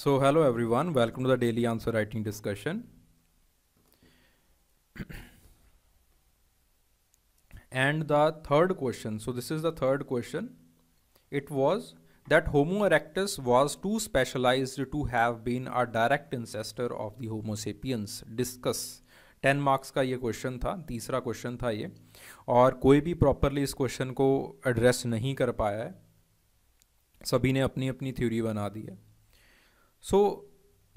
So hello everyone, welcome to the daily answer writing discussion. and the third question, so this is the third question. It was that Homo erectus was too specialized to have been a direct ancestor of the Homo sapiens. Discuss. Ten marks का ये question था तीसरा question था ये और कोई भी properly इस क्वेश्चन को एड्रेस नहीं कर पाया है सभी ने अपनी अपनी थ्योरी बना दी है so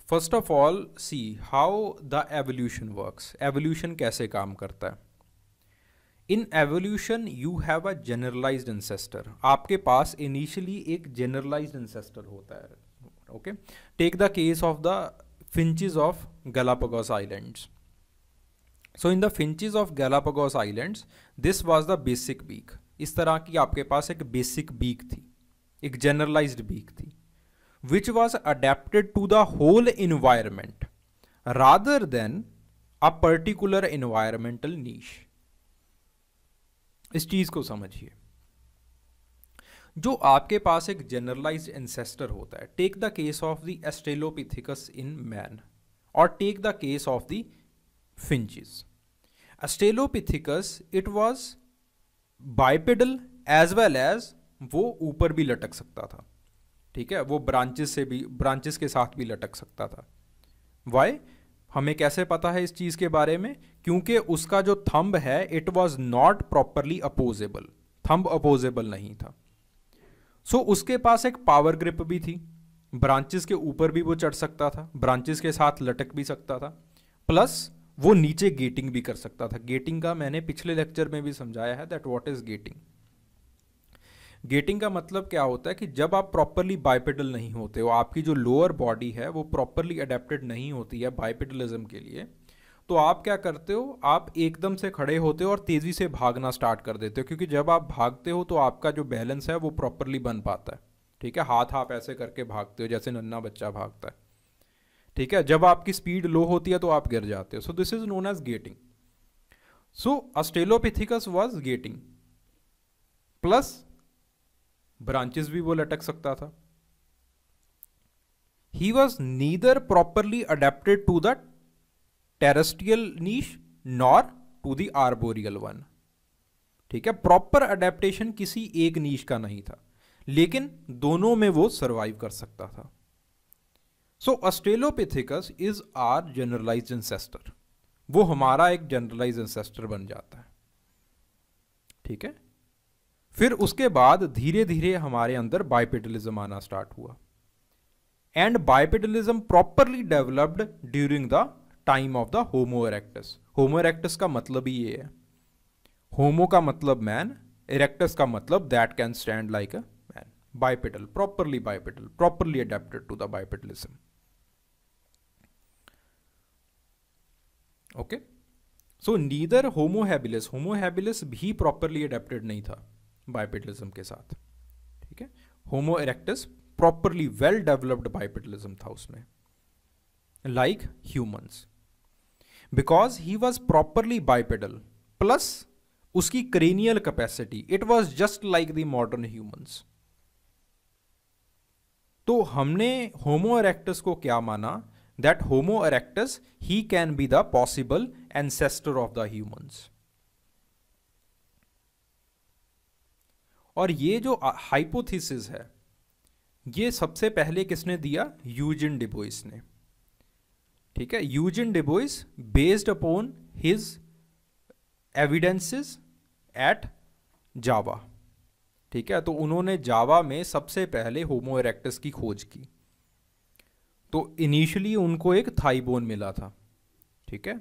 first of all see how the evolution works evolution कैसे काम करता है in evolution you have a generalize ancestor आपके पास इनिशियली एक जनरलाइज इंसेस्टर होता है okay take the case of the finches of Galapagos islands so in the finches of Galapagos islands this was the basic beak इस तरह की आपके पास एक बेसिक बीक थी एक जनरलाइज्ड बीक थी which was adapted to the whole environment rather than a particular environmental niche इस चीज को समझिए जो आपके पास एक जनरलाइज इंसेस्टर होता है take the case of the Australopithecus in man और take the case of the finches Australopithecus it was bipedal as well as वो ऊपर भी लटक सकता था ठीक है वो ब्रांचेस से भी ब्रांचेस के साथ भी लटक सकता था वाई हमें कैसे पता है इस चीज़ के बारे में क्योंकि उसका जो थंब है it was not properly opposable thumb opposable नहीं था सो so, उसके पास एक पावर ग्रिप भी थी ब्रांचेस के ऊपर भी वो चढ़ सकता था ब्रांचेस के साथ लटक भी सकता था प्लस वो नीचे गेटिंग भी कर सकता था गेटिंग का मैंने पिछले लेक्चर में भी समझाया है that what is getting getting का मतलब क्या होता है कि जब आप प्रॉपरली बाइपेडल नहीं होते हो आपकी जो लोअर बॉडी है वो प्रॉपरली अडेप्टेड नहीं होती है बाइपेडलिज्म के लिए तो आप क्या करते हो आप एकदम से खड़े होते हो और तेज़ी से भागना स्टार्ट कर देते हो क्योंकि जब आप भागते हो तो आपका जो बैलेंस है वो प्रॉपरली बन पाता है ठीक है हाथ आप ऐसे करके भागते हो जैसे नन्ना बच्चा भागता है ठीक है जब आपकी स्पीड लो होती है तो आप गिर जाते हो so this is known as getting so Australopithecus was getting plus branches भी वो लटक सकता था he was neither properly adapted to the terrestrial niche nor to the arboreal one ठीक है प्रॉपर अडेप्टेशन किसी एक नीश का नहीं था लेकिन दोनों में वो सर्वाइव कर सकता था so Australopithecus is our generalize ancestor वो हमारा एक जनरलाइज इंसेस्टर बन जाता है ठीक है फिर उसके बाद धीरे धीरे हमारे अंदर बाइपेटलिज्म आना स्टार्ट हुआ and bipedalism properly developed during the time of the Homo erectus Homo erectus का मतलब ही ये है होमो का मतलब मैन इरेक्टस का मतलब that can stand like a man bipedal properly bipedal properly adapted to the bipedalism okay so neither Homo habilis Homo habilis भी properly adapted नहीं था बाइपिटलिज्म के साथ ठीक है Homo erectus properly well developed bipedalism था उसमें like humans because he was properly bipedal plus उसकी cranial capacity it was just like the modern humans तो हमने होमो इरेक्टस को क्या माना that Homo erectus he can be the possible ancestor of the humans और ये जो hypothesis है ये सबसे पहले किसने दिया यूजिन डिबोइस ने ठीक है Eugene Dubois based upon his evidences at Java ठीक है तो उन्होंने जावा में सबसे पहले होमो इरेक्टस की खोज की तो इनिशियली उनको एक थाईबोन मिला था ठीक है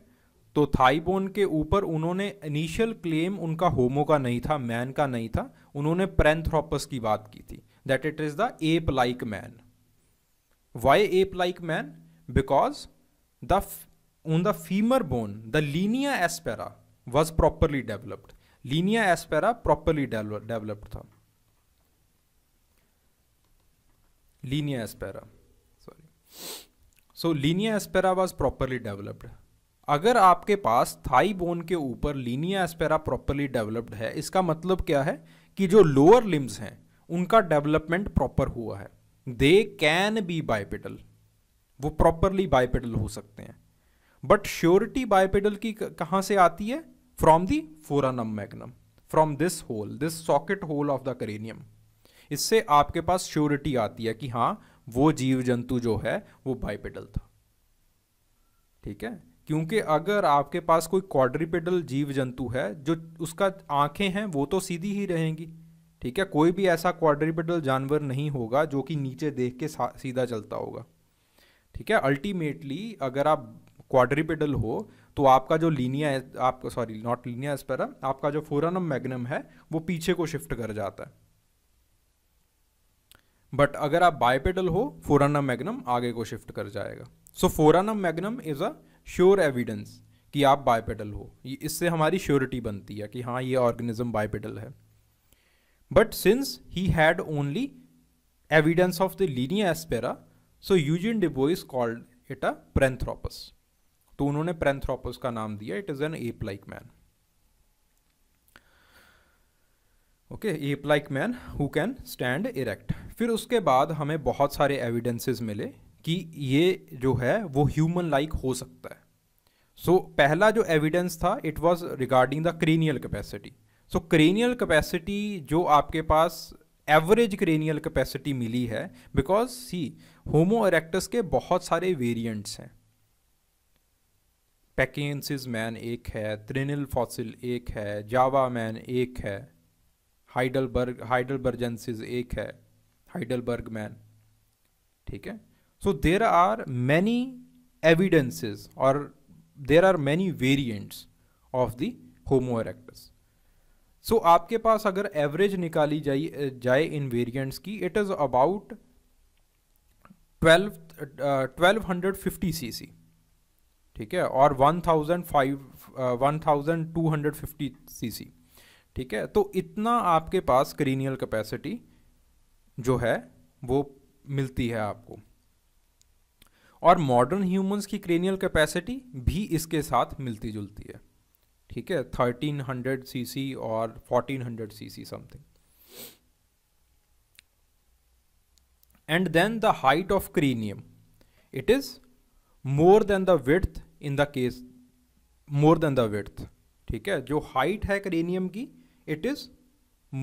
तो थाईबोन के ऊपर उन्होंने इनिशियल क्लेम उनका होमो का नहीं था मैन का नहीं था उन्होंने प्रेंथ्रोपस की बात की थी that it is the ape like man why ape like man because the on the femur bone the linea aspera was properly developed linea aspera properly developed था linea aspera sorry so linea aspera was properly developed अगर आपके पास thigh bone के ऊपर Linnaea aspera properly developed है इसका मतलब क्या है कि जो लोअर लिम्स हैं उनका डेवलपमेंट प्रॉपर हुआ है दे कैन बी बायपेडल वो प्रॉपरली बायपेडल हो सकते हैं बट श्योरिटी बायपेडल की कहाँ से आती है from the foramen magnum from this hole this socket hole of the cranium इससे आपके पास श्योरिटी आती है कि हाँ वो जीव जंतु जो है वो बाइपेडल था ठीक है क्योंकि अगर आपके पास कोई क्वाड्रीपेडल जीव जंतु है जो उसका आंखें हैं वो तो सीधी ही रहेंगी ठीक है कोई भी ऐसा क्वाड्रीपेडल जानवर नहीं होगा जो कि नीचे देख के सीधा चलता होगा ठीक है अल्टीमेटली अगर आप क्वाड्रीपेडल हो तो आपका जो लीनिया आप सॉरी नॉट लीनिया एस्पेरा आपका जो फोरानम मैग्नम है वो पीछे को शिफ्ट कर जाता है बट अगर आप बायपेडल हो फोरानम मैग्नम आगे को शिफ्ट कर जाएगा so foramen magnum is a sure evidence कि आप बायपेडल हो इससे हमारी श्योरिटी बनती है कि हाँ ये ऑर्गेनिज्म बायपेडल है but since he had only evidence of the linea aspera so Eugene Dubois called it a Pithecanthropus तो उन्होंने प्रेंथ्रोपस का नाम दिया it is an ape like man okay ape like man who can stand erect फिर उसके बाद हमें बहुत सारे एविडेंसेस मिले कि ये जो है वो ह्यूमन लाइक -like हो सकता है सो so, पहला जो एविडेंस था it was regarding the cranial capacity so cranial capacity जो आपके पास एवरेज क्रेनियल कैपेसिटी मिली है बिकॉज सी होमो एरेक्टस के बहुत सारे वेरिएंट्स हैं पैकेंसिस मैन एक है त्रिनिल फॉसिल एक है जावा मैन एक है हाइडलबर्ग हाइडलबर्जेंसिस एक है हाइडलबर्ग मैन ठीक है so there are many evidences और there are many variants of the Homo erectus so आपके पास अगर एवरेज निकाली जाए जाए इन वेरियंट्स की it is about twelve twelve hundred fifty C C ठीक है और one thousand five one thousand two hundred fifty C C ठीक है तो इतना आपके पास करीनियल कैपेसिटी जो है वो मिलती है आपको और मॉडर्न ह्यूमंस की क्रेनियल कैपेसिटी भी इसके साथ मिलती जुलती है ठीक है 1300 सीसी और 1400 CC something and then the height of cranium it is more than the width in the case more than the width ठीक है जो हाइट है क्रेनियम की it is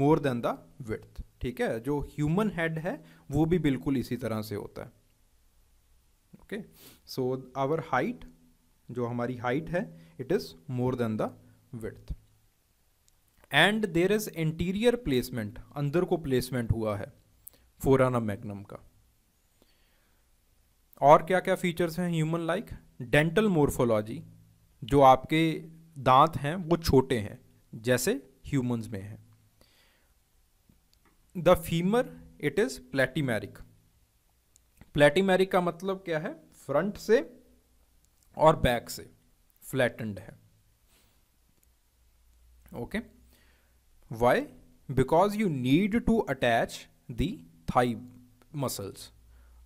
more than the width ठीक है जो ह्यूमन हेड है वो भी बिल्कुल इसी तरह से होता है ओके सो आवर हाइट जो हमारी हाइट है it is more than the width and there is interior placement अंदर को प्लेसमेंट हुआ है फोराना मैग्नम का और क्या क्या फीचर्स हैं ह्यूमन लाइक डेंटल मोर्फोलॉजी जो आपके दांत हैं वो छोटे हैं जैसे ह्यूमंस में हैं the femur it is platymeric platymeric का मतलब क्या है फ्रंट से और बैक से फ्लैटेंड है okay why because you need to attach the thigh muscles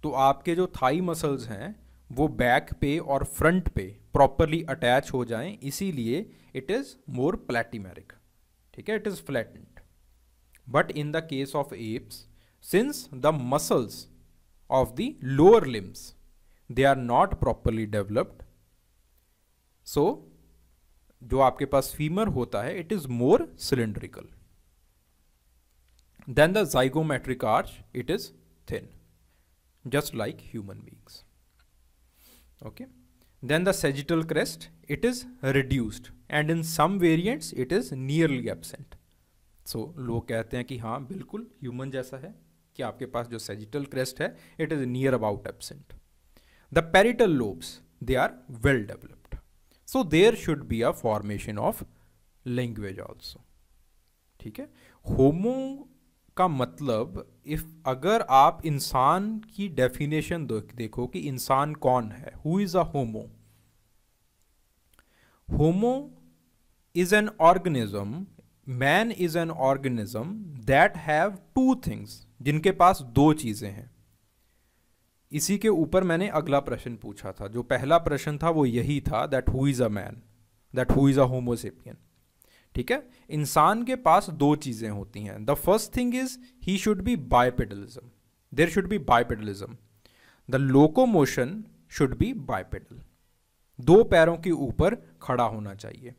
तो आपके जो थाई मसल्स हैं वो बैक पे और फ्रंट पे प्रॉपरली अटैच हो जाएं इसीलिए इट इज़ मोर प्लेटीमेरिक ठीक है it is flattened but in the case of apes since the muscles of the lower limbs. They are not properly developed. So, जो आपके पास फीमर होता है it is more cylindrical than the zygomatic arch it is thin just like human beings okay then the sagittal crest it is reduced and in some variants it is nearly absent so लोग कहते हैं कि हाँ बिल्कुल human जैसा है कि आपके पास जो सेजिटल क्रेस्ट है it is near about absent the parietal lobes they are well developed so there should be a formation of language also ठीक है होमो का मतलब इफ अगर आप इंसान की डेफिनेशन देखो कि इंसान कौन है who is a Homo Homo is an organism man is an organism that have two things जिनके पास दो चीज़ें हैं इसी के ऊपर मैंने अगला प्रश्न पूछा था जो पहला प्रश्न था वो यही था that who is a man that who is a Homo sapien ठीक है इंसान के पास दो चीज़ें होती हैं the first thing is he should be bipedalism there should be bipedalism the locomotion should be bipedal दो पैरों के ऊपर खड़ा होना चाहिए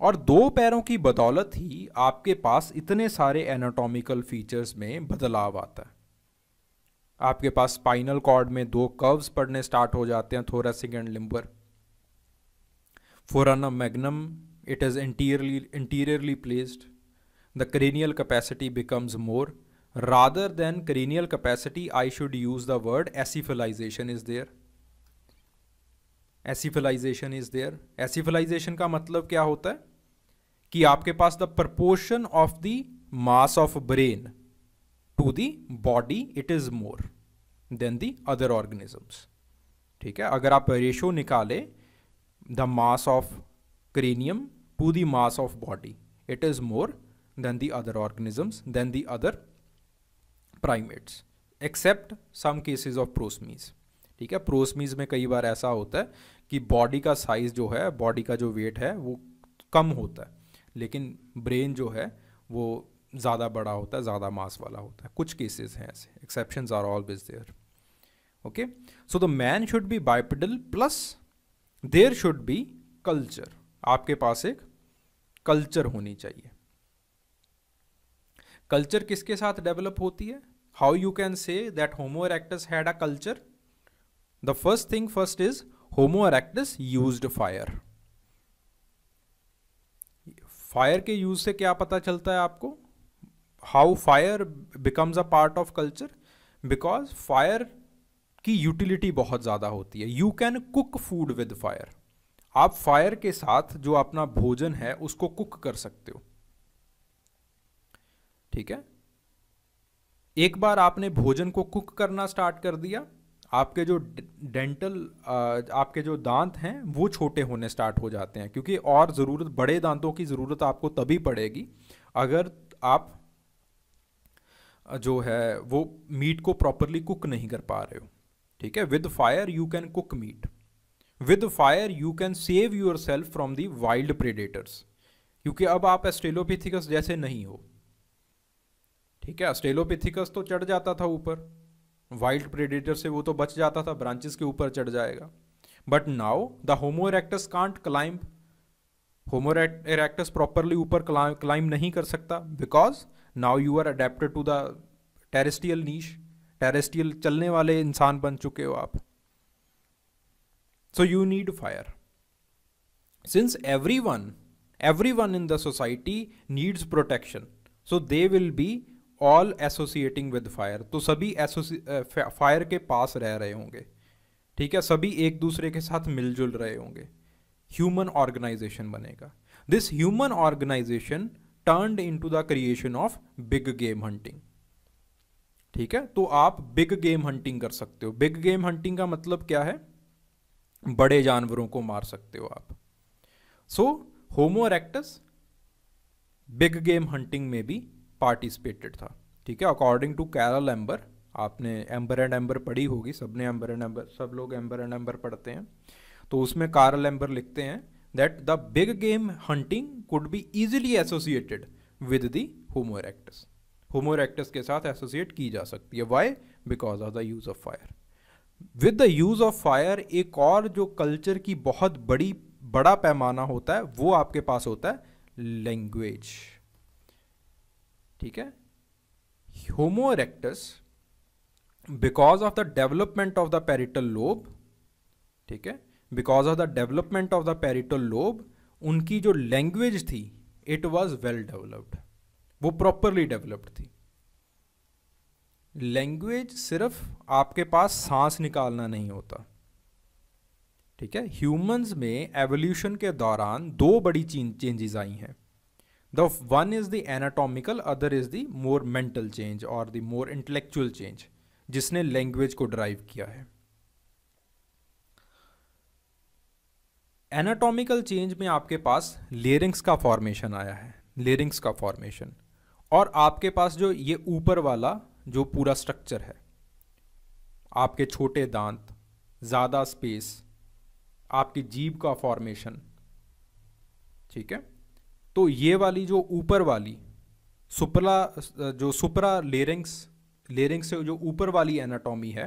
और दो पैरों की बदौलत ही आपके पास इतने सारे एनाटॉमिकल फीचर्स में बदलाव आता है आपके पास स्पाइनल कॉर्ड में दो कर्व्स पड़ने स्टार्ट हो जाते हैं thoracic and lumbar foramen magnum it is interiorly interiorly placed the cranial capacity becomes more rather than cranial capacity I should use the word encephalization is there encephalization is there encephalization का मतलब क्या होता है कि आपके पास the proportion of the mass of brain to the body it is more than the other organisms ठीक है अगर आप रेशो निकाले the mass of cranium to the mass of body it is more than the other organisms than the other primates except some cases of prosimians ठीक है प्रोसमीज में कई बार ऐसा होता है कि बॉडी का साइज जो है बॉडी का जो वेट है वो कम होता है लेकिन ब्रेन जो है वो ज़्यादा बड़ा होता है ज़्यादा मास वाला होता है कुछ केसेस हैं ऐसे exception are always there okay so the man should be bipedal plus there should be culture आपके पास एक कल्चर होनी चाहिए कल्चर किसके साथ डेवलप होती है how you can say that Homo erectus had a culture the first thing first is Homo erectus use fire fire के यूज से क्या पता चलता है आपको how fire becomes a part of culture because fire की यूटिलिटी बहुत ज़्यादा होती है you can cook food with fire आप फायर के साथ जो अपना भोजन है उसको कुक कर सकते हो ठीक है एक बार आपने भोजन को कुक करना स्टार्ट कर दिया आपके जो डेंटल आपके जो दांत हैं वो छोटे होने स्टार्ट हो जाते हैं क्योंकि और ज़रूरत बड़े दांतों की ज़रूरत आपको तभी पड़ेगी अगर आप जो है वो मीट को प्रॉपरली कुक नहीं कर पा रहे हो ठीक है with fire you can cook meat with fire you can save yourself from the wild predators क्योंकि अब आप एस्टेलोपिथिकस जैसे नहीं हो ठीक है एस्टेलोपिथिकस तो चढ़ जाता था ऊपर वाइल्ड प्रेडेटर से वो तो बच जाता था ब्रांचेस के ऊपर चढ़ जाएगा but now the Homo erectus can't climb Homo erectus properly ऊपर क्लाइंब नहीं कर सकता because now you are adapted to the terrestrial niche terrestrial चलने वाले इंसान बन चुके हो आप so you need fire since everyone everyone in the society needs protection so they will be all associating with fire तो सभी एसोसिए fire के पास रह रहे होंगे ठीक है सभी एक दूसरे के साथ मिलजुल रहे होंगे ह्यूमन ऑर्गेनाइजेशन बनेगा this human organization turned to the creation of big game hunting ठीक है तो आप बिग गेम हंटिंग कर सकते हो बिग गेम हंटिंग का मतलब क्या है बड़े जानवरों को मार सकते हो आप so Homo erectus big game hunting में भी पार्टिसिपेटेड था ठीक है अकॉर्डिंग टू कैरल एम्बर आपने एम्बर एंड एम्बर पढ़ी होगी सबने एम्बर एंड एम्बर सब लोग एम्बर एंड एम्बर पढ़ते हैं तो उसमें कारल एम्बर लिखते हैं that the big game hunting could be easily associated with the Homo erectus Homo erectus के साथ एसोसिएट की जा सकती है why because of the use of fire with the use of fire एक और जो कल्चर की बहुत बड़ी बड़ा पैमाना होता है वो आपके पास होता है लैंग्वेज ठीक है Homo erectus because of the development of the parietal lobe ठीक है because of the development of the parietal lobe उनकी जो लैंग्वेज थी इट वॉज वेल डेवलप्ड वो प्रॉपरली डेवलप्ड थी लैंग्वेज सिर्फ आपके पास सांस निकालना नहीं होता ठीक है ह्यूमंस में एवोल्यूशन के दौरान दो बड़ी चेंजेस आई हैं the one is the anatomical other is the more mental change और द मोर intellectual चेंज जिसने लैंग्वेज को ड्राइव किया है एनाटॉमिकल चेंज में आपके पास लेरिंग्स का फॉर्मेशन आया है लेरिंग्स का फॉर्मेशन और आपके पास जो ये ऊपर वाला जो पूरा स्ट्रक्चर है आपके छोटे दांत ज़्यादा स्पेस आपकी जीभ का फॉर्मेशन ठीक है तो ये वाली जो ऊपर वाली सुपला जो सुपरा लेरिंग्स लेरिंग्स से जो ऊपर वाली एनाटॉमी है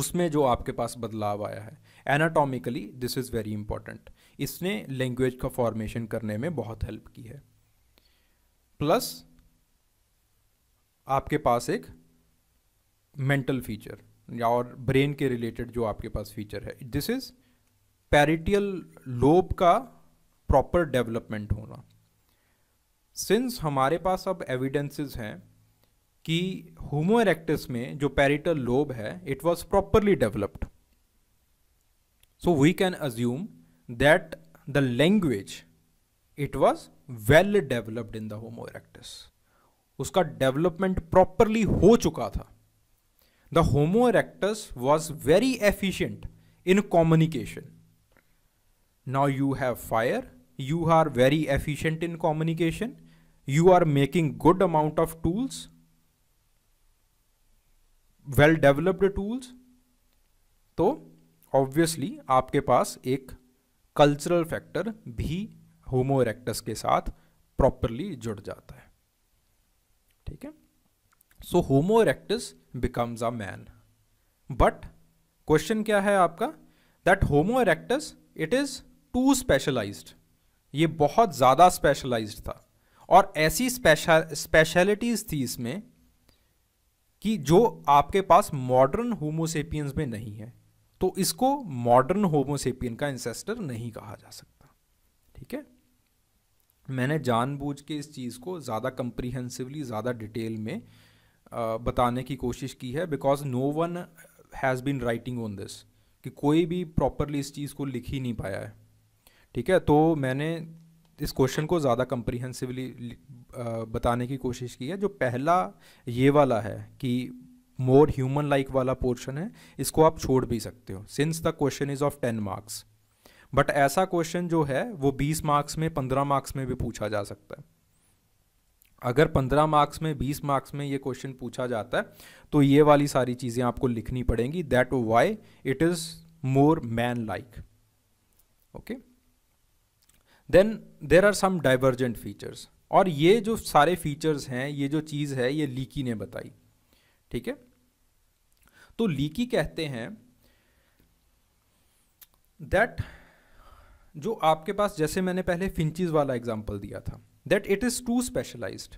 उसमें जो आपके पास बदलाव आया है anatomically this is very important इसने लैंग्वेज का फॉर्मेशन करने में बहुत हेल्प की है प्लस आपके पास एक मेंटल फीचर या और ब्रेन के रिलेटेड जो आपके पास फीचर है दिस इज़ पैरिटियल लोब का प्रॉपर डेवलपमेंट होना सिंस हमारे पास अब एविडेंसेस हैं कि होमो इरेक्टस में जो पेरिटल लोब है it was properly developed so we can assume that the language it was well developed in the Homo erectus उसका डेवलपमेंट प्रॉपरली हो चुका था the Homo erectus was very efficient in communication now you have fire you are very efficient in communication you are making good amount of tools well developed tools तो obviously आपके पास एक cultural factor भी होमो erectus के साथ properly जुड़ जाता है ठीक है so Homo erectus becomes a man but question क्या है आपका that Homo erectus it is too specialized ये बहुत ज़्यादा स्पेशलाइज्ड था और ऐसी स्पेशलिटीज़ थी इसमें कि जो आपके पास मॉडर्न होमोसेपियंस में नहीं है तो इसको मॉडर्न होमोसेपियन का इंसेस्टर नहीं कहा जा सकता ठीक है मैंने जानबूझ के इस चीज़ को ज़्यादा कंप्रीहेंसिवली ज़्यादा डिटेल में बताने की कोशिश की है because no one has been writing on this कि कोई भी प्रॉपरली इस चीज़ को लिख ही नहीं पाया है ठीक है तो मैंने इस क्वेश्चन को ज़्यादा कंप्रीहेंसिवली बताने की कोशिश की है जो पहला ये वाला है कि मोर ह्यूमन लाइक वाला पोर्शन है इसको आप छोड़ भी सकते हो since the question is of ten marks but ऐसा क्वेश्चन जो है वो बीस मार्क्स में पंद्रह मार्क्स में भी पूछा जा सकता है अगर पंद्रह मार्क्स में बीस मार्क्स में ये क्वेश्चन पूछा जाता है तो ये वाली सारी चीज़ें आपको लिखनी पड़ेंगी that why it is more man like okay then there are some divergent features और ये जो सारे फीचर्स हैं ये जो चीज़ है ये लीकी ने बताई ठीक है तो लीकी कहते हैं दैट जो आपके पास जैसे मैंने पहले फिंचीज वाला एग्जाम्पल दिया था that it is too specialize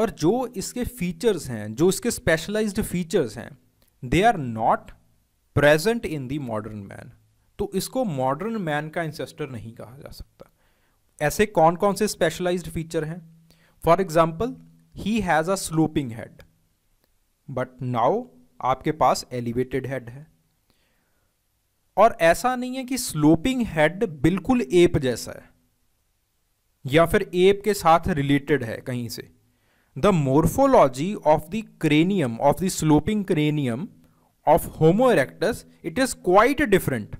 और जो इसके फीचर्स हैं जो इसके स्पेशलाइज्ड फीचर्स हैं they are not present in the modern man तो इसको मॉडर्न मैन का इंसेस्टर नहीं कहा जा सकता ऐसे कौन कौन से स्पेशलाइज्ड फीचर हैं for example he has a sloping head but now आपके पास एलिवेटेड हेड है और ऐसा नहीं है कि स्लोपिंग हेड बिल्कुल एप जैसा है या फिर एप के साथ रिलेटेड है कहीं से the morphology of the cranium of the sloping cranium of Homo erectus it is quite different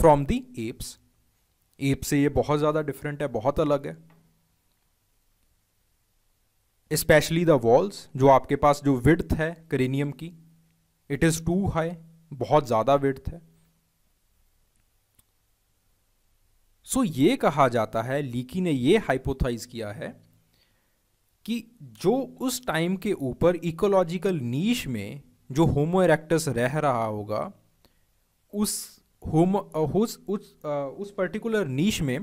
from the apes ape से ये बहुत ज़्यादा डिफरेंट है बहुत अलग है स्पेशली द वॉल्स जो आपके पास जो विड्थ है करेनियम की इट इज़ टू हाई बहुत ज़्यादा विड्थ है सो so, ये कहा जाता है लीकी ने ये हाइपोथाइज किया है कि जो उस टाइम के ऊपर इकोलॉजिकल नीश में जो होमो एरेक्टस रह रहा होगा उस हुम उस उस उस पर्टिकुलर नीश में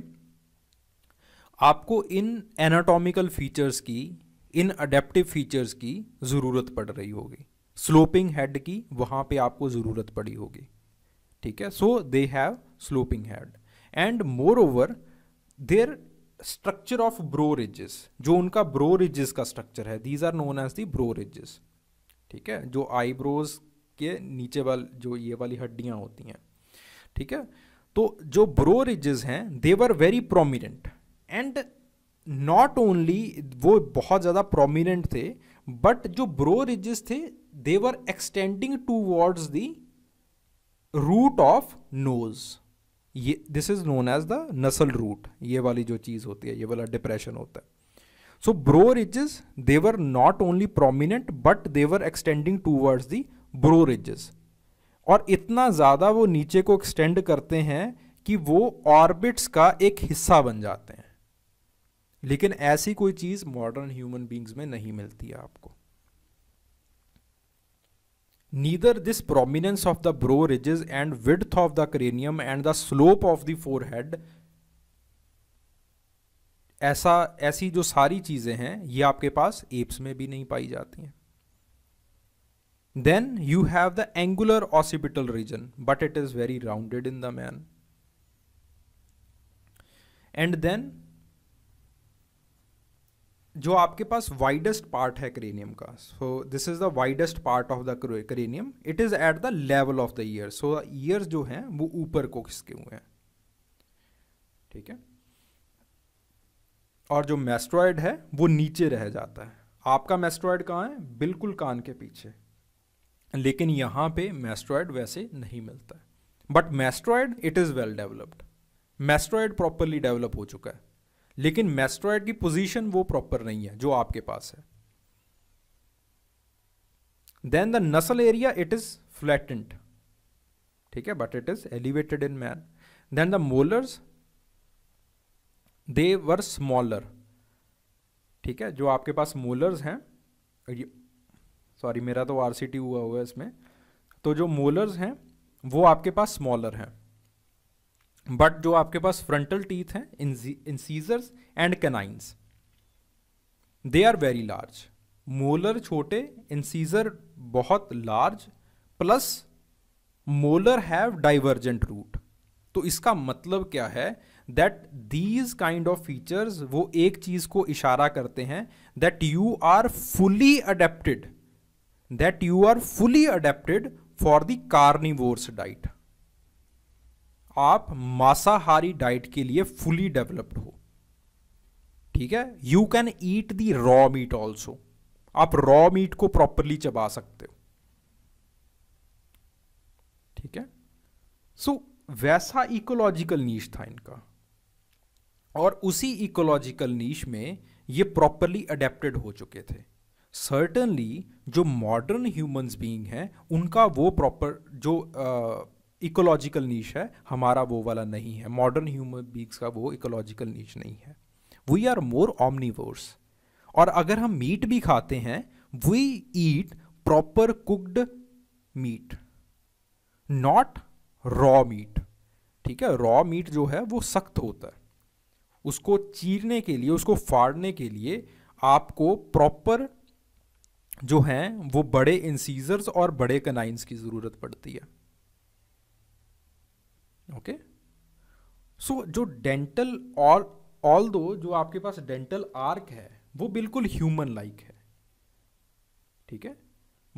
आपको इन एनाटॉमिकल फीचर्स की इन अडेप्टिव फीचर्स की ज़रूरत पड़ रही होगी स्लोपिंग हेड की वहाँ पे आपको ज़रूरत पड़ी होगी ठीक है so they have sloping head and moreover their structure of brow ridges जो उनका ब्रो रिजेस का स्ट्रक्चर है these are known as the brow ridges ठीक है जो आईब्रोज के नीचे वाल जो ये वाली हड्डियाँ होती हैं ठीक है तो जो ब्रो रिजेस हैं they're very prominent and not only वो बहुत ज़्यादा प्रोमिनेंट थे बट जो ब्रो रिजेस थे they were extending towards the root of nose ये this is known as the nasal root ये वाली जो चीज़ होती है ये वाला डिप्रेशन होता है so bro ridges they not only prominent but but they were extending towards the bro और इतना ज़्यादा वो नीचे को एक्सटेंड करते हैं कि वो ऑर्बिट्स का एक हिस्सा बन जाते हैं लेकिन ऐसी कोई चीज़ मॉडर्न ह्यूमन बींग्स में नहीं मिलती आपको आपको this prominence of the brow ridges and width of the cranium and the slope of the forehead ऐसा ऐसी जो सारी चीज़ें हैं ये आपके पास एप्स में भी नहीं पाई जाती हैं Then you have the angular occipital region, but it is very rounded in the man. And then जो आपके पास वाइडेस्ट पार्ट है करेनियम का so this is the widest part of the cranium it is at the level of the ear so ear जो हैं वो ऊपर को खिसके हुए हैं ठीक है और जो मेस्ट्रॉयड है वो नीचे रह जाता है आपका मेस्ट्रॉयड कहाँ है बिल्कुल कान के पीछे लेकिन यहाँ पे मैस्ट्रॉयड वैसे नहीं मिलता है but mastoid it is well developed mastoid properly develop हो चुका है लेकिन मैस्ट्रॉयड की पोजीशन वो प्रॉपर नहीं है जो आपके पास है then the nasal area it is flattened ठीक है but it is elevated in man then the molars they were smaller ठीक है जो आपके पास मोलर्स हैं सॉरी मेरा तो आर हुआ हुआ है इसमें तो जो मोलर्स हैं वो आपके पास स्मॉलर हैं बट जो आपके पास फ्रंटल टीथ हैं incisors and canines they are very large molar छोटे इंसीजर बहुत large plus molar have divergent root तो इसका मतलब क्या है that these kind of features वो एक चीज को इशारा करते हैं that you are fully adapted that you are fully adapted for the carnivorous diet आप मांसाहारी डाइट के लिए फुली डेवलप्ड हो ठीक है you can eat the raw meat also आप रॉ मीट को प्रॉपरली चबा सकते हो ठीक है सो so, वैसा इकोलॉजिकल नीच था इनका और उसी इकोलॉजिकल नीच में ये प्रॉपरली अडेप्टेड हो चुके थे सर्टनली जो मॉडर्न ह्यूमंस बीइंग हैं उनका वो प्रॉपर जो इकोलॉजिकल नीच है हमारा वो वाला नहीं है मॉडर्न ह्यूमन बींग्स का वो इकोलॉजिकल नीच नहीं है वी आर मोर ऑमनीवर्स और अगर हम मीट भी खाते हैं we eat proper cooked meat not raw meat ठीक है रॉ मीट जो है वो सख्त होता है उसको चीरने के लिए उसको फाड़ने के लिए आपको प्रॉपर जो हैं वो बड़े इंसीजर्स और बड़े कनाइंस की ज़रूरत पड़ती है ओके okay? सो so, जो डेंटल और ऑल दो जो आपके पास डेंटल आर्क है वो बिल्कुल ह्यूमन लाइक है ठीक है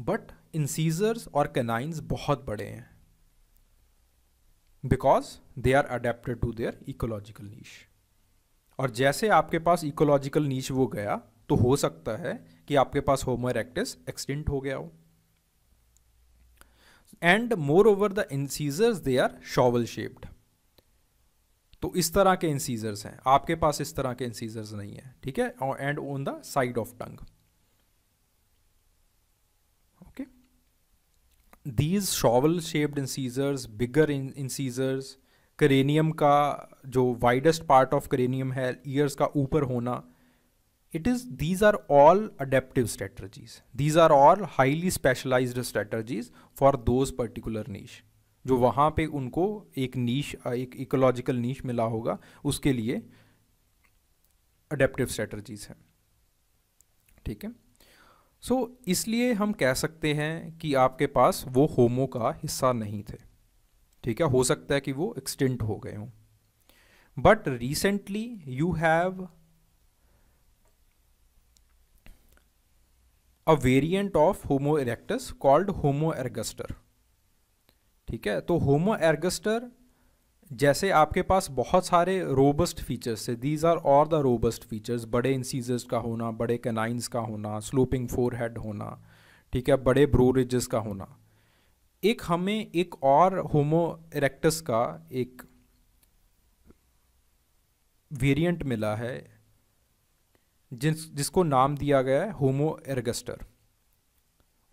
बट इंसीजर्स और कनाइंस बहुत बड़े हैं because they are adapted to their ecological niche और जैसे आपके पास इकोलॉजिकल नीच वो गया तो हो सकता है कि आपके पास होमो इरेक्टस एक्सटेंट हो गया हो and moreover the incisors they are shovel shaped तो इस तरह के इंसीजर्स हैं आपके पास इस तरह के इंसीजर्स नहीं है ठीक है and on the side of tongue okay these shovel shaped incisors bigger incisors cranium का जो वाइडेस्ट पार्ट ऑफ करेनियम है ईयर्स का ऊपर होना it is these are all adaptive strategies these are all highly specialized strategies for those particular niche जो वहां पे उनको एक नीश एक इकोलॉजिकल नीश मिला होगा उसके लिए अडेप्टिव स्ट्रेटजीज हैं ठीक है सो so, इसलिए हम कह सकते हैं कि आपके पास वो होमो का हिस्सा नहीं थे ठीक है हो सकता है कि वो एक्सटेंट हो गए हों but recently you have a variant of Homo erectus called Homo ergaster ठीक है तो होमो एर्गस्टर जैसे आपके पास बहुत सारे रोबस्ट फीचर्स है these are all the robust features बड़े इंसीजर्स का होना बड़े कैनाइंस का होना स्लोपिंग फोर हेड होना ठीक है बड़े ब्रोरेज का होना एक हमें एक और होमो इरेक्टस का एक वेरिएंट मिला है जिस जिसको नाम दिया गया है होमो एर्गस्टर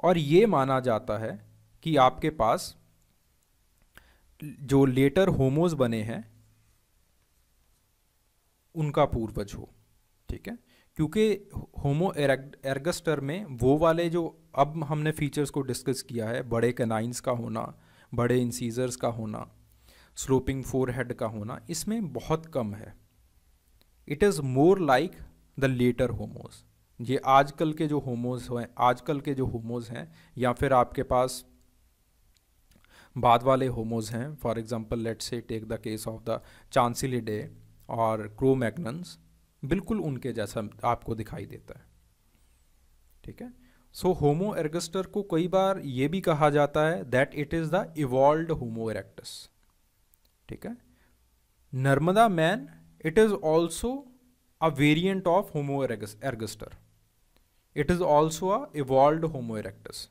और ये माना जाता है कि आपके पास जो लेटर होमोज बने हैं उनका पूर्वज हो ठीक है क्योंकि होमो एर्गस्टर में वो वाले जो अब हमने फीचर्स को डिस्कस किया है बड़े कनाइंस का होना बड़े इंसीजर्स का होना स्लोपिंग फोर हेड का होना इसमें बहुत कम है it is more like the later homos ये आजकल के जो होमोज हैं आजकल के जो होमोज हैं या फिर आपके पास बाद वाले होमोज हैं for example let's say take the case of the Chancelade और क्रो मैगनन्स बिल्कुल उनके जैसा आपको दिखाई देता है ठीक है सो होमो एर्गस्टर को कई बार ये भी कहा जाता है that it is the evolve Homo erectus ठीक है Narmada man it is also a variant of Homo ergaster. It is also a evolved Homo erectus.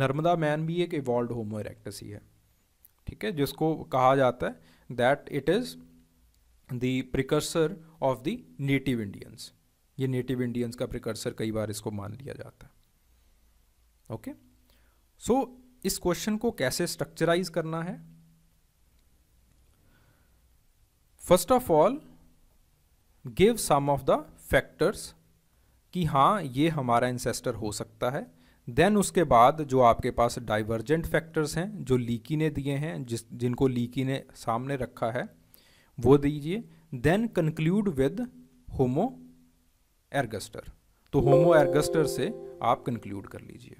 Narmada man भी एक इवॉल्व होमो इरेक्टस ही है ठीक है जिसको कहा जाता है that it is the precursor of the native Indians ये नेटिव इंडियंस का प्रिकर्सर कई बार इसको मान लिया जाता है ओके okay? सो so, इस क्वेश्चन को कैसे स्ट्रक्चराइज करना है first of all give some of the factors कि हाँ ये हमारा इंसेस्टर हो सकता है देन उसके बाद जो आपके पास डाइवर्जेंट फैक्टर्स हैं जो लीकी ने दिए हैं जिस जिनको लीकी ने सामने रखा है वो दीजिए then conclude with Homo ergaster तो होमो एर्गस्टर से आप कंक्लूड कर लीजिए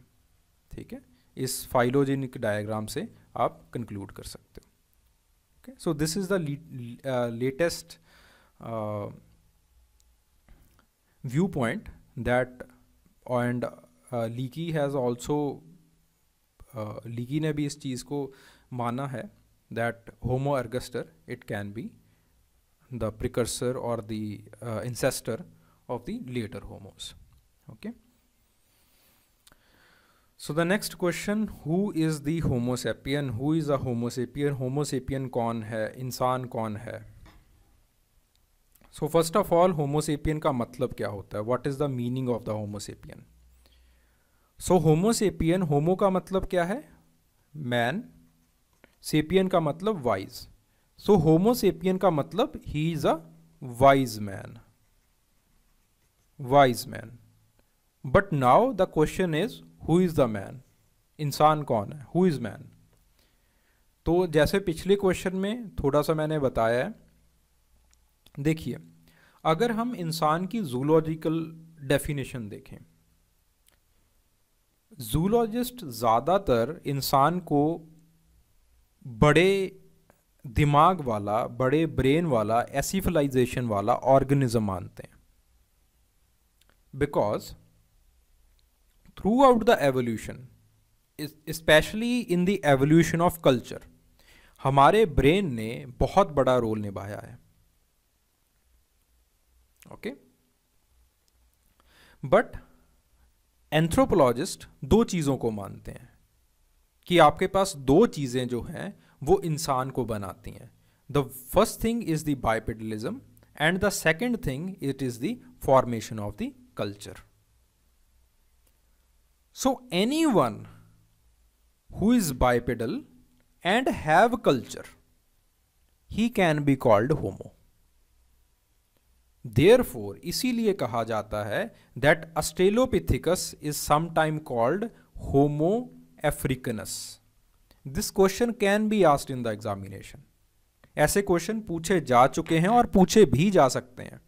ठीक है इस फाइलोजेनिक डायग्राम से आप कंक्लूड कर सकते हो so this is the latest viewpoint that and uh, also has also Leakey ने भी इस चीज़ को माना है that Homo ergaster it can be the precursor और the ancestor of the later homos okay So the next question, who is the Homo sapien? Who is a Homo sapien? Homo sapien कौन है इंसान कौन है so first of all Homo sapien का मतलब क्या होता है what is the meaning of the Homo sapien so Homo sapien Homo का मतलब क्या है मैन सेपियन का मतलब वाइज सो होमोसेपियन का मतलब ही is a wise man wise man but now the question is who is the man इंसान कौन है हु इज़ मैन तो जैसे पिछले क्वेश्चन में थोड़ा सा मैंने बताया है देखिए अगर हम इंसान की जूलॉजिकल डेफिनेशन देखें जूलॉजिस्ट ज़्यादातर इंसान को बड़े दिमाग वाला बड़े ब्रेन वाला एसिफलाइजेशन वाला ऑर्गेनिज्म मानते हैं because through the evolution specially in the evolution of culture हमारे ब्रेन ने बहुत बड़ा रोल निभाया है ओके बट एंथ्रोपोलॉजिस्ट दो चीज़ों को मानते हैं कि आपके पास दो चीज़ें जो हैं वो इंसान को बनाती हैं the first thing is the bipedalism and the second thing it is the formation of the culture any one who is bipedal and have culture he can be called Homo therefore इसीलिए कहा जाता है that Australopithecus is sometime called Homo africanus this question can be asked in the examination ऐसे क्वेश्चन पूछे जा चुके हैं और पूछे भी जा सकते हैं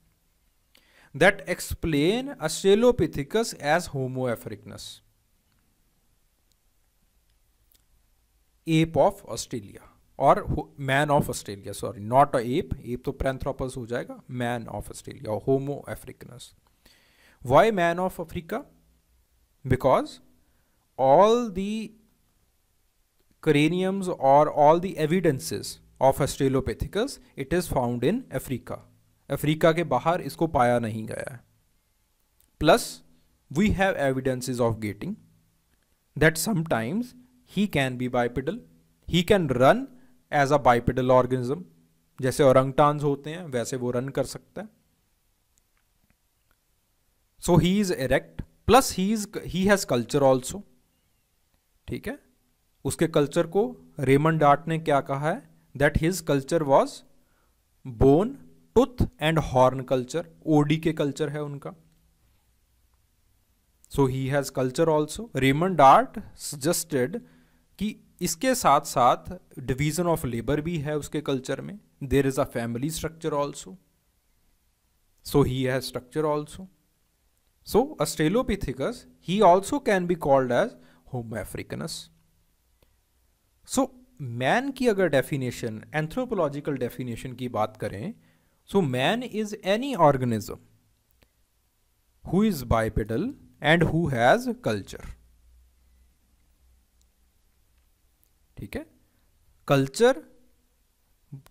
that explain Australopithecus as Homo africanus ape of Australia और man of Australia sorry not a ape ape तो प्रेंथ्रोपस हो जाएगा man of Australia Homo africanus why man of Africa because all the craniums और all the evidences of Australopithecus it is found in Africa Africa के बाहर इसको पाया नहीं गया है plus we have evidences of getting that sometimes he can be बाइपिडल he can run as a bipedal organism जैसे orangutans होते हैं वैसे वो रन कर सकता है so he is erect plus he is he has culture also ठीक है उसके कल्चर को रेमन डार्ट ने क्या कहा है that his culture was bone tooth and horn culture O D K culture है उनका so he has culture also Raymond Dart suggested कि इसके साथ साथ डिवीज़न ऑफ लेबर भी है उसके कल्चर में there is a family structure also so he has structure also so Australopithecus he also can be called as Homo africanus so man की अगर डेफिनेशन एंथ्रोपोलॉजिकल डेफिनेशन की बात करें so man is any organism who is bipedal and who has culture ठीक है culture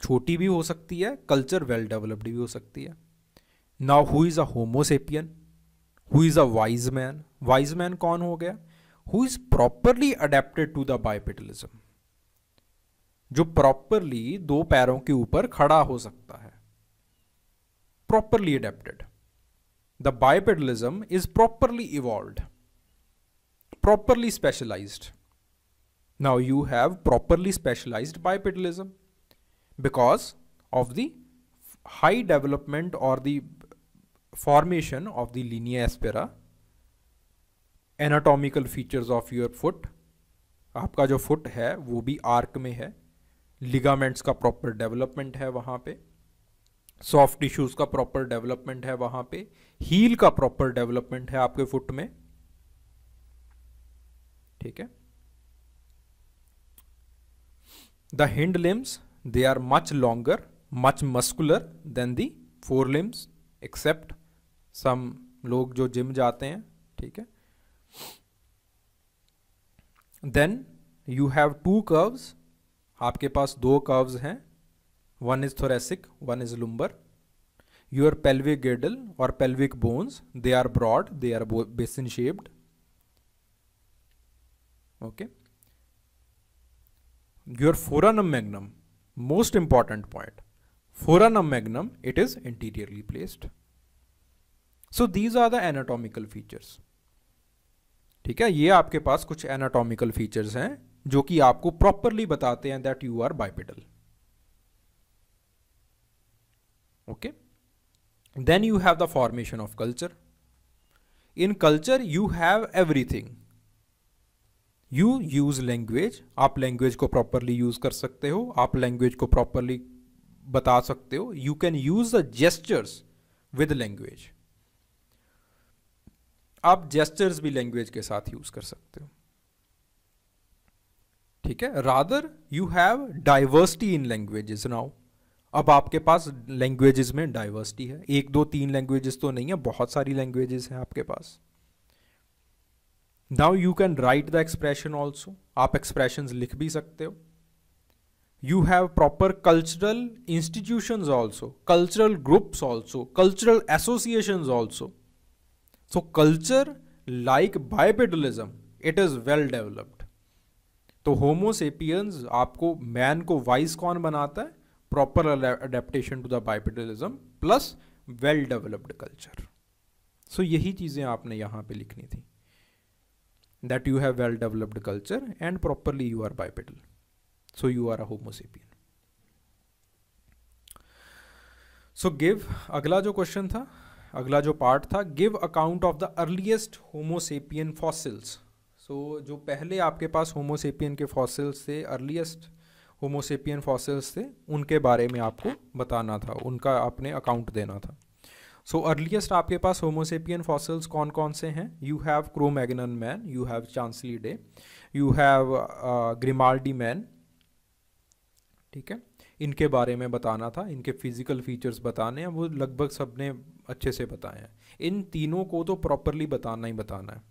छोटी भी हो सकती है कल्चर वेल डेवलप्ड भी हो सकती है now who is a Homo sapien who is a wise man wise man कौन हो गया who is properly adapted to the bipedalism जो प्रॉपरली दो पैरों के ऊपर खड़ा हो सकता है properly adapted the bipedalism is properly evolve properly specialized Now you have properly specialized bipedalism because of the high development or the formation of the linea aspera anatomical features of your foot आपका जो foot है वो भी arc में है ligaments का proper development है वहाँ पे soft tissues का proper development है वहाँ पे heel का proper development है आपके foot में ठीक है The hind limbs, they are much longer, much muscular than the limbs except some लोग जो जिम जाते हैं ठीक है then you have two curves आपके पास दो कर्व्स हैं one is thoracic one is lumbar your pelvic girdle और pelvic bones they are broad they are basin shaped okay your foramen magnum most important point foramen magnum it is anteriorly placed so these are the anatomical features ठीक है ये आपके पास कुछ anatomical features हैं जो कि आपको प्रॉपरली बताते हैं that you are bipedal okay then you have the formation of culture in culture you have everything you use language आप लैंग्वेज को प्रॉपरली यूज़ कर सकते हो आप लैंग्वेज को प्रॉपरली बता सकते हो you can use the gestures with language आप जेस्टर्स भी लैंग्वेज के साथ यूज़ कर सकते हो ठीक है rather you have diversity in languages now अब आपके पास लैंग्वेजेस में डाइवर्सिटी है एक दो तीन लैंग्वेजेस तो नहीं है बहुत सारी लैंग्वेजेस हैं आपके पास now you can write the expression also आप एक्सप्रेशन लिख भी सकते हो you have proper cultural institution also cultural groups also cultural association also so culture like bipedalism it is well developed तो होमोसेपियंस आपको मैन को वाइस कौन बनाता है proper adaptation to the bipedalism plus well developed culture सो यही चीज़ें आपने यहाँ पे लिखनी थी that you have well developed culture and properly you are bipedal. So you are a homo sapien. so give agla jo question tha agla jo part tha give account of the earliest homo sapien fossils so jo pehle aapke paas homo sapien ke fossils थे earliest Homo sapien fossils थे उनके बारे में आपको बताना था उनका आपने अकाउंट देना था सो अर्लीस्ट आपके पास होमोसेपियन फॉसल्स कौन कौन से हैं you have Cro Magnon man you have Chancelade you have Grimaldi man ठीक है इनके बारे में बताना था इनके फिजिकल फीचर्स बताने हैं वो लगभग सबने अच्छे से बताए हैं इन तीनों को तो प्रॉपरली बताना ही बताना है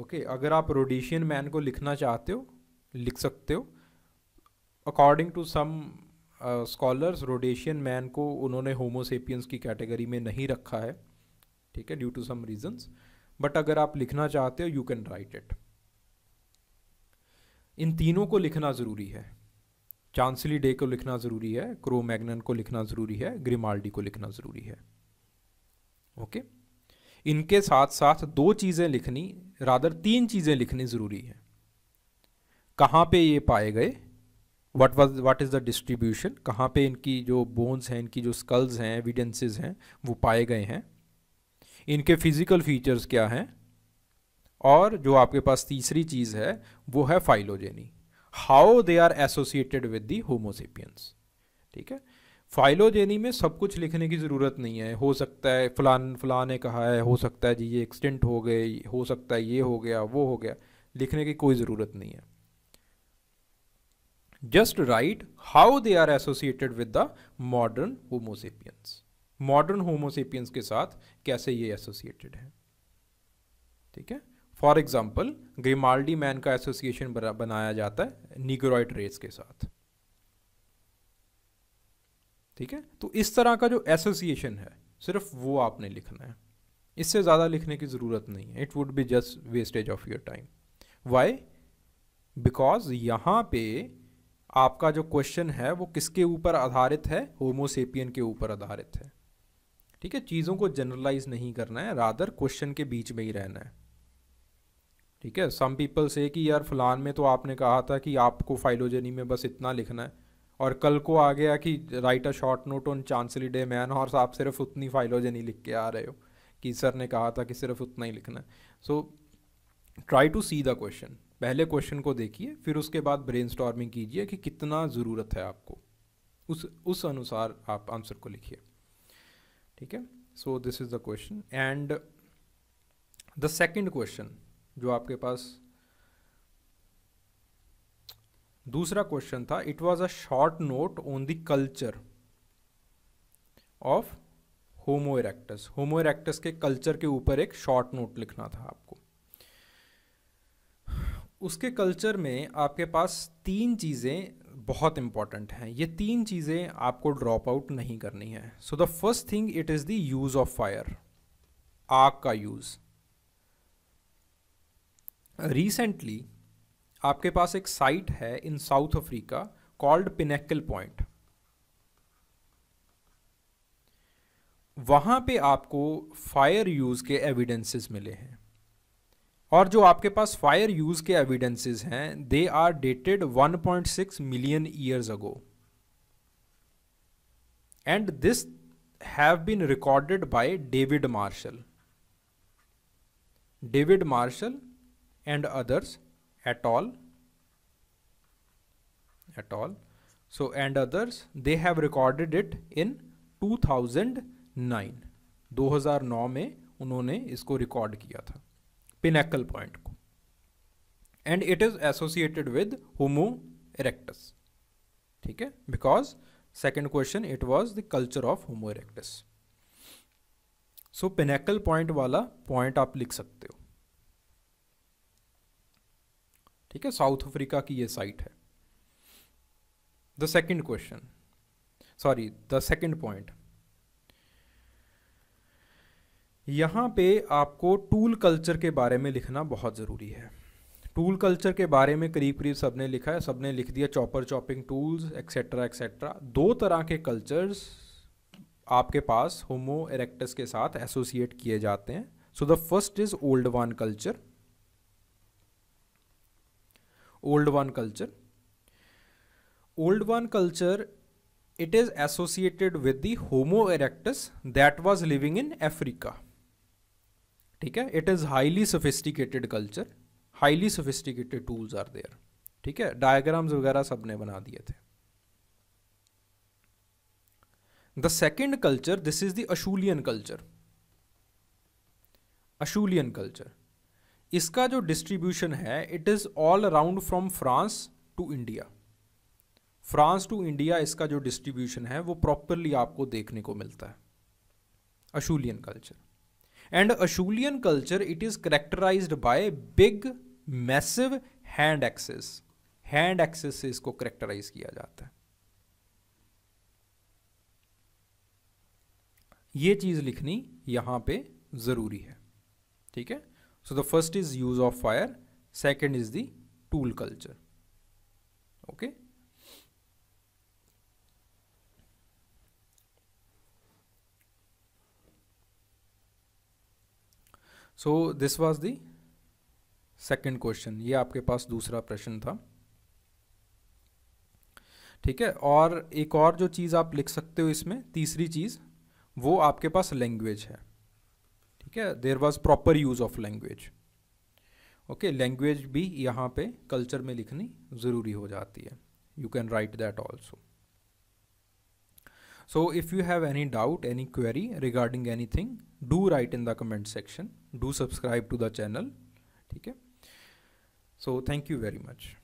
ओके okay, अगर आप रोडिशियन मैन को लिखना चाहते हो लिख सकते हो according to some scholars Rhodesian man को उन्होंने होमोसेपियंस की कैटेगरी में नहीं रखा है ठीक है due to some reasons but अगर आप लिखना चाहते हो you can write it in तीनों को लिखना ज़रूरी है चांसली डे को लिखना ज़रूरी है क्रो मैगनन को लिखना ज़रूरी है ग्रिमाल्डी को लिखना ज़रूरी है ओके okay? इनके साथ साथ दो चीज़ें लिखनी रादर तीन चीज़ें लिखनी ज़रूरी है कहां पे ये पाए गए what was what is the distribution कहाँ पे इनकी जो बोन्स हैं इनकी जो स्कल्स हैं एविडेंसेज हैं वो पाए गए हैं इनके फिज़िकल फीचर्स क्या हैं और जो आपके पास तीसरी चीज़ है वो है phylogeny how they are associated with the Homo sapiens ठीक है फाइलोजेनी में सब कुछ लिखने की ज़रूरत नहीं है हो सकता है फलान फलान ने कहा है हो सकता है जी ये एक्सटेंट हो गए हो सकता है ये हो गया वो हो गया लिखने की कोई ज़रूरत नहीं है just write how they are associated with the modern homo sapiens modern homo sapiens के साथ कैसे ये associated है ठीक है फॉर एग्जाम्पल ग्रिमाल्डी मैन का एसोसिएशन बनाया जाता है निग्रॉइड रेस के साथ ठीक है तो इस तरह का जो एसोसिएशन है सिर्फ वो आपने लिखना है इससे ज़्यादा लिखने की ज़रूरत नहीं है it would be just wastage of your time why because यहां पे आपका जो क्वेश्चन है वो किसके ऊपर आधारित है होमोसेपियन के ऊपर आधारित है ठीक है चीज़ों को जनरलाइज नहीं करना है रादर क्वेश्चन के बीच में ही रहना है ठीक है सम पीपल से कि यार फलान में तो आपने कहा था कि आपको फाइलोजेनी में बस इतना लिखना है और कल को आ गया कि write a short note on Chancelade man और आप सिर्फ उतनी फाइलोजेनी लिख के आ रहे हो कि सर ने कहा था कि सिर्फ उतना ही लिखना है so try to see the question पहले क्वेश्चन को देखिए फिर उसके बाद ब्रेन कीजिए कि कितना ज़रूरत है आपको उस उस अनुसार आप आंसर को लिखिए ठीक है so this is the question and the second question जो आपके पास दूसरा क्वेश्चन था it was a short note on the culture of Homo erectus Homo erectus के कल्चर के ऊपर एक शॉर्ट नोट लिखना था आपको उसके कल्चर में आपके पास तीन चीज़ें बहुत इंपॉर्टेंट हैं ये तीन चीज़ें आपको ड्रॉप आउट नहीं करनी है so the first thing it is the use of fire आग का यूज़ रिसेंटली आपके पास एक साइट है in South Africa called Pinnacle Point वहाँ पे आपको फायर यूज़ के एविडेंसेस मिले हैं और जो आपके पास फायर यूज़ के एविडेंसेस हैं they are dated 1.6 million years ago and this have been recorded by David Marshall David Marshall and others et al et al so and others they have recorded it in 2009 2009 में उन्होंने इसको record किया था Pinnacle Point को and it is associated with Homo erectus ठीक है because second question it was the culture of Homo erectus so Pinnacle Point वाला point आप लिख सकते हो ठीक है साउथ अफ्रीका की ये साइट है the second question sorry the second point यहाँ पे आपको टूल कल्चर के बारे में लिखना बहुत ज़रूरी है टूल कल्चर के बारे में करीब करीब सबने लिखा है सबने लिख दिया chopper chopping tools etcetera etcetera दो तरह के कल्चर्स आपके पास होमो एरेक्टस के साथ एसोसिएट किए जाते हैं so the first is Oldowan culture Oldowan culture Oldowan culture it is associated with the Homo erectus that was living in Africa ठीक है it is highly sophisticated culture highly sophisticated tools are there ठीक है diagrams वगैरह सबने बना दिए थे the second culture this is the Acheulian culture Acheulian culture इसका जो डिस्ट्रीब्यूशन है it is all around from France to India France to India इसका जो डिस्ट्रीब्यूशन है वो प्रॉपरली आपको देखने को मिलता है Acheulian culture and Acheulian culture it is characterize by big massive hand axes hand axes से इसको करेक्टराइज किया जाता है ये चीज लिखनी यहां पे जरूरी है ठीक है so the first is use of fire second is the tool culture okay so this was the second question ये आपके पास दूसरा प्रश्न था ठीक है और एक और जो चीज़ आप लिख सकते हो इसमें तीसरी चीज़ वो आपके पास लैंग्वेज है ठीक है there was proper use of language okay language भी यहाँ पे कल्चर में लिखनी ज़रूरी हो जाती है you can write that also So if you have any doubt, any query regarding anything, do write in the comment section. Do subscribe to the channel. Okay. So thank you very much.